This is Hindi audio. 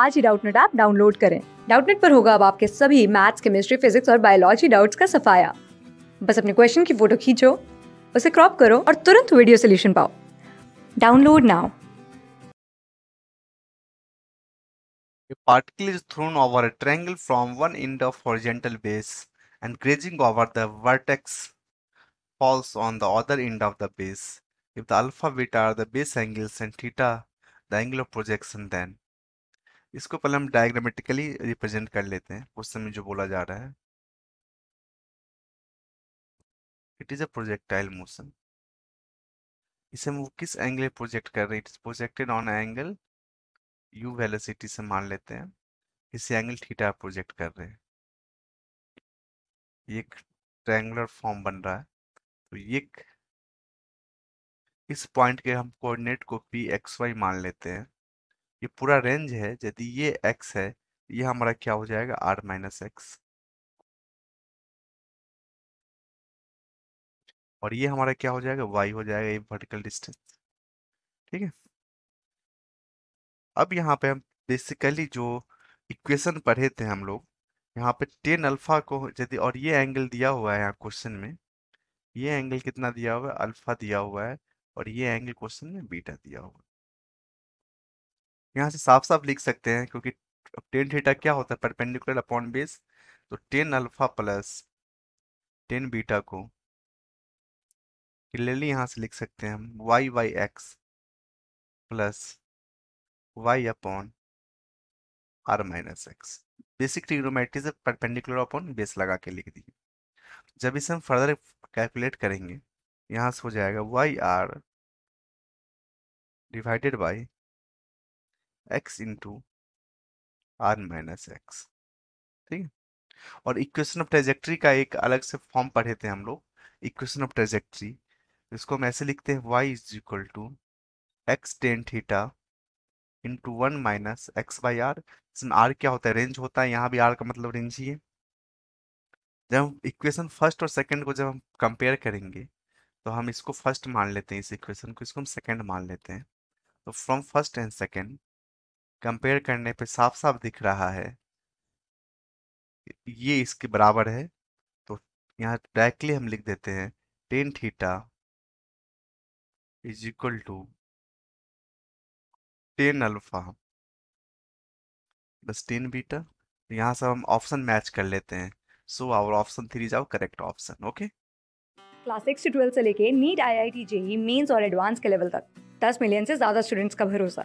आज ही डाउटनेट ऐप डाउनलोड करें डाउटनेट पर होगा अब आपके सभी मैथ्स केमिस्ट्री फिजिक्स और बायोलॉजी डाउट्स का सफाया बस अपने क्वेश्चन की फोटो खींचो उसे क्रॉप करो और तुरंत वीडियो सोल्यूशन पाओ download now A particle is thrown over a triangle from one end of horizontal base and grazing over the vertex falls on the other end of the base. If the alpha, beta are the base angles and theta the angle of projection then इसको पहले हम डायग्रामेटिकली रिप्रेजेंट कर लेते हैं क्वेश्चन में जो बोला जा रहा है it is a projectile motion इसे हम किस एंगल प्रोजेक्ट कर रहे हैं it is projected on angle u velocity से मान लेते हैं इसे एंगल थीटा प्रोजेक्ट कर रहे हैं ये एक ट्रायंगुलर फॉर्म बन रहा है तो ये इस पॉइंट के हम कोऑर्डिनेट को पी एक्स वाई मान लेते हैं ये पूरा रेंज है यदि ये एक्स है ये हमारा क्या हो जाएगा आर माइनस एक्स और ये हमारा क्या हो जाएगा वाई हो जाएगा ये वर्टिकल डिस्टेंस ठीक है अब यहाँ पे हम बेसिकली जो इक्वेशन पढ़े थे हम लोग यहाँ पे टेन अल्फा को यदि और ये एंगल दिया हुआ है यहाँ क्वेश्चन में ये एंगल कितना दिया हुआ है अल्फा दिया हुआ है और ये एंगल क्वेश्चन में बीटा दिया हुआ है यहाँ से साफ साफ लिख सकते हैं क्योंकि टेन थीटा क्या होता है परपेंडिकुलर अपॉन बेस तो tan alpha plus tan beta को क्लियरली यहाँ से लिख सकते हैं हम y y x plus y upon r minus x basic trigonometry से परपेंडिकुलर अपॉन बेस लगा के लिख दिए जब इसे हम फर्दर कैलकुलेट करेंगे यहाँ से हो जाएगा y r divided by x into r minus x ठीक है और इक्वेशन ऑफ ट्रेजेक्ट्री का एक अलग से फॉर्म पढ़े थे हम लोग इक्वेशन ऑफ ट्रेजेक्ट्री इसको हम ऐसे लिखते हैं y is equal to x tan theta into one minus x by r इसमें आर क्या होता है रेंज होता है यहाँ भी आर का मतलब रेंज ही है जब हम इक्वेशन फर्स्ट और सेकंड को जब हम कंपेयर करेंगे तो हम इसको फर्स्ट मान लेते हैं इस इक्वेशन को इसको हम सेकंड मान लेते हैं तो from first and second compare करने पे साफ साफ दिख रहा है ये इसके बराबर है तो यहाँ डायरेक्टली हम लिख देते हैं tan theta is equal to tan alpha बस टेन बीटा यहाँ सब हम ऑप्शन मैच कर लेते हैं सो आवर ऑप्शन थ्री जाओ correct option okay class six से ट्वेल्थ से लेके NEET I I T JEE mains और एडवांस के लेवल तक दस मिलियन से ज्यादा स्टूडेंट्स का भरोसा